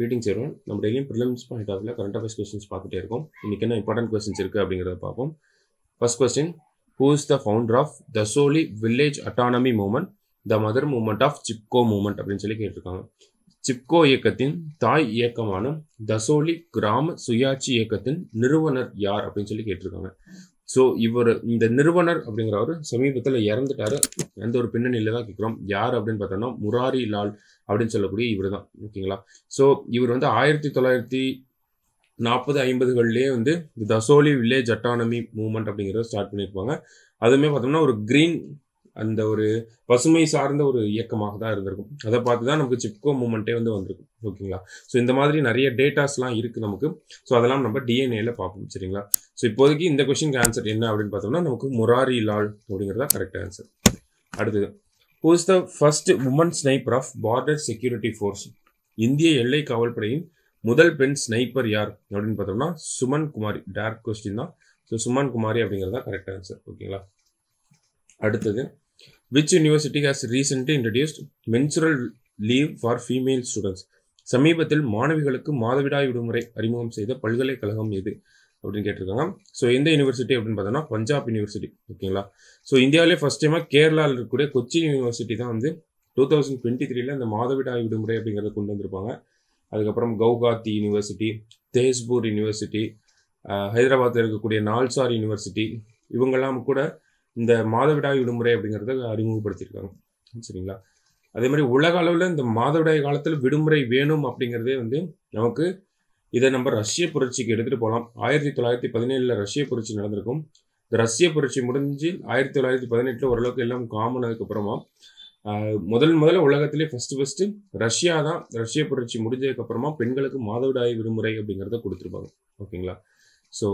reading செய்வோம் நம்ம டெய்லியும் ப்ரிலிம்ஸ் பாயிண்ட் டாப்பில் கரண்ட் அஃபேர்ஸ் கொஸ்டின்ஸ் பார்த்துட்டே இருக்கும் இன்றைக்கி என்ன இம்பார்ட்டன் கொஸ்டின்ஸ் இருக்குது அப்படிங்கிறத பார்ப்போம் first question who is the founder of Dasholi village autonomy movement the mother movement of Chipko movement அப்படின்னு சொல்லி கேட்டிருக்காங்க சிப்கோ இயக்கத்தின் தாய் இயக்கமான தசோலி கிராம சுயாட்சி இயக்கத்தின் நிறுவனர் யார் அப்படின்னு சொல்லி கேட்டிருக்காங்க ஸோ இவர் இந்த நிறுவனர் அப்படிங்கிறவர் சமீபத்தில் இறந்துட்டாரு எந்த ஒரு பின்னணியில் தான் கேட்குறோம் யார் அப்படின்னு பார்த்தோம்னா முராரி லால் அப்படின்னு சொல்லக்கூடிய இவர் தான் ஓகேங்களா ஸோ இவர் வந்து ஆயிரத்தி தொள்ளாயிரத்தி நாற்பது ஐம்பதுகள்லேயே வந்து தசோலி வில்லேஜ் அட்டானமி மூவ்மெண்ட் அப்படிங்கிறத ஸ்டார்ட் பண்ணியிருப்பாங்க அதுவுமே பார்த்தோம்னா ஒரு க்ரீன் அந்த ஒரு பசுமை சார்ந்த ஒரு இயக்கமாக தான் இருந்திருக்கும் அதை பார்த்து தான் நமக்கு சிப்கோ மூமெண்ட்டே வந்து வந்திருக்கும் ஓகேங்களா ஸோ இந்த மாதிரி நிறைய டேட்டாஸ்லாம் இருக்குது நமக்கு ஸோ அதெல்லாம் நம்ம டிஎன்ஏல பார்ப்போம் சரிங்களா ஸோ இப்போதைக்கு இந்த கொஸ்டின் ஆன்சர் என்ன அப்படின்னு பார்த்தோம்னா நமக்கு முராரி லால் அப்படிங்கிறது தான் கரெக்ட் ஆன்சர் அடுத்தது is the first woman sniper of border security force இந்திய எல்லை காவல்படையின் முதல் பெண் ஸ்னைப்பர் யார் அப்படின்னு பார்த்தோம்னா சுமன் குமாரி டேரக்ட் கொஸ்டின் தான் ஸோ சுமன் குமாரி அப்படிங்கிறது தான் கரெக்ட் ஆன்சர் ஓகேங்களா அடுத்தது which university has recently introduced menstrual leave for female students சமீபத்தில் மாணவிகளுக்கு மாதவிடாய் விடுமுறை அறிமுகம் செய்த பல்கலைக்கழகம் எது அப்படின்னு கேட்டிருக்காங்க ஸோ எந்த யூனிவர்சிட்டி அப்படின்னு பார்த்தோன்னா பஞ்சாப் யூனிவர்சிட்டி ஓகேங்களா ஸோ இந்தியாவிலே ஃபஸ்ட் டைமாக கேரளாவில் இருக்கக்கூடிய கொச்சி யூனிவர்சிட்டி தான் வந்து டூ தௌசண்ட் டுவெண்ட்டி த்ரீல இந்த மாதவிடாய் விடுமுறை அப்படிங்கிறத கொண்டு வந்திருப்பாங்க அதுக்கப்புறம் கவுகாத்தி யூனிவர்சிட்டி தேஸ்பூர் யூனிவர்சிட்டி ஹைதராபாத்தில் இருக்கக்கூடிய நால்சார் யூனிவர்சிட்டி இவங்கெல்லாம் கூட இந்த மாதவிடாய் விடுமுறை அப்படிங்கிறத அறிமுகப்படுத்தியிருக்காங்க சரிங்களா அதே மாதிரி உலக அளவில் இந்த மாதவிடாய் காலத்தில் விடுமுறை வேணும் அப்படிங்கிறதே வந்து நமக்கு இதை நம்ம ரஷ்ய புரட்சிக்கு எடுத்துகிட்டு போகலாம் ஆயிரத்தி தொள்ளாயிரத்தி பதினேழில் ரஷ்ய புரட்சி நடந்திருக்கும் இந்த ரஷ்ய புரட்சி முடிஞ்சு ஆயிரத்தி தொள்ளாயிரத்தி பதினெட்டில் ஓரளவுக்கு எல்லாம் காமனதுக்கு அப்புறமா முதல் முதல்ல உலகத்திலே ஃபஸ்ட்டு ஃபஸ்ட்டு ரஷ்யா தான் ரஷ்ய புரட்சி முடிஞ்சதுக்கப்புறமா பெண்களுக்கு மாதவிடாய் விடுமுறை அப்படிங்கிறத கொடுத்துருப்பாங்க ஓகேங்களா ஸோ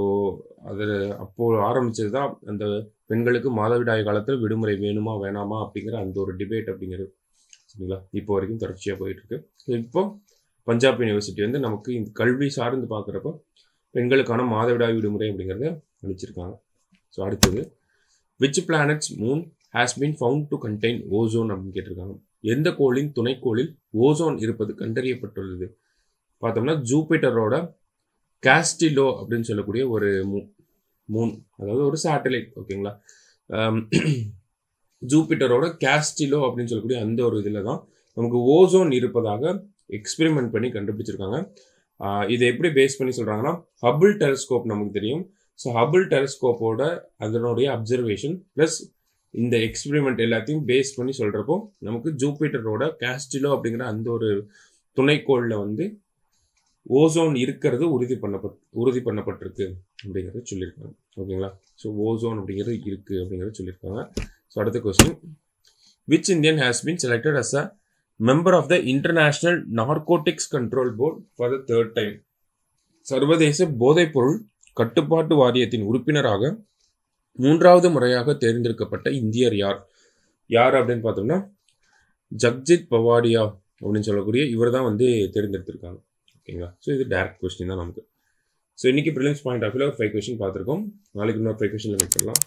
அது அப்போது ஆரம்பித்தது தான் அந்த பெண்களுக்கு மாதவிடாய் காலத்தில் விடுமுறை வேணுமா வேணாமா அப்படிங்கிற அந்த ஒரு டிபேட் அப்படிங்கிறது சரிங்களா இப்போ வரைக்கும் தொடர்ச்சியாக போயிட்டுருக்கு இப்போ பஞ்சாப் யூனிவர்சிட்டி வந்து நமக்கு இந்த கல்வி சார்ந்து பார்க்குறப்போ பெண்களுக்கான மாதவிடாய் விடுமுறை அப்படிங்கிறத அளிச்சிருக்காங்க ஸோ அடுத்தது which planets moon has been found to contain ozone அப்படின்னு கேட்டிருக்காங்க எந்த கோளின் துணைக்கோளில் ஓசோன் இருப்பது கண்டறியப்பட்டுள்ளது பார்த்தோம்னா ஜூபிட்டரோட காஸ்டிலோ அப்படின்னு சொல்லக்கூடிய ஒரு மூ மூன் அதாவது ஒரு சேட்டலைட் ஓகேங்களா ஜூபிட்டரோட கேஸ்டிலோ அப்படின்னு சொல்லக்கூடிய அந்த ஒரு இதில் தான் நமக்கு ஓசோன் இருப்பதாக எக்ஸ்பெரிமெண்ட் பண்ணி கண்டுபிடிச்சிருக்காங்க இதை எப்படி பேஸ் பண்ணி சொல்கிறாங்கன்னா ஹபுள் டெலஸ்கோப் நமக்கு தெரியும் ஸோ ஹபுள் டெலிஸ்கோப்போட அதனுடைய அப்சர்வேஷன் ப்ளஸ் இந்த எக்ஸ்பெரிமெண்ட் எல்லாத்தையும் பேஸ் பண்ணி சொல்கிறப்போ நமக்கு ஜூபிட்டரோட கேஸ்டிலோ அப்படிங்கிற அந்த ஒரு துணைக்கோளில் வந்து ஓசோன் இருக்கிறது உறுதி பண்ணப்பட் உறுதி பண்ணப்பட்டிருக்கு அப்படிங்கிறத சொல்லியிருக்காங்க ஓகேங்களா ஸோ ஓசோன் அப்படிங்கிறது இருக்குது அப்படிங்கிறத சொல்லியிருக்காங்க ஸோ அடுத்த question which Indian has been selected as a member of the international narcotics control board for the third time சர்வதேச போதைப்பொருள் கட்டுப்பாட்டு வாரியத்தின் உறுப்பினராக மூன்றாவது முறையாக தேர்ந்தெடுக்கப்பட்ட இந்தியர் யார் யார் அப்படின்னு பார்த்தோம்னா ஜக்ஜித் பவாடியா அப்படின்னு சொல்லக்கூடிய இவர் தான் வந்து தேர்ந்தெடுத்திருக்காங்க ஓகேங்களா ஸோ இது டேரக்ட் கொஸ்டின் தான் நமக்கு ஸோ இன்றைக்கி ப்ரிலிம்ஸ் பாயிண்ட் ஆஃப் ஒரு ஃபைவ் கொஸ்டின் பார்த்துருக்கோம் நாளைக்கு இன்னொரு ஃபைவ் கொஸ்டின் பண்ணலாம்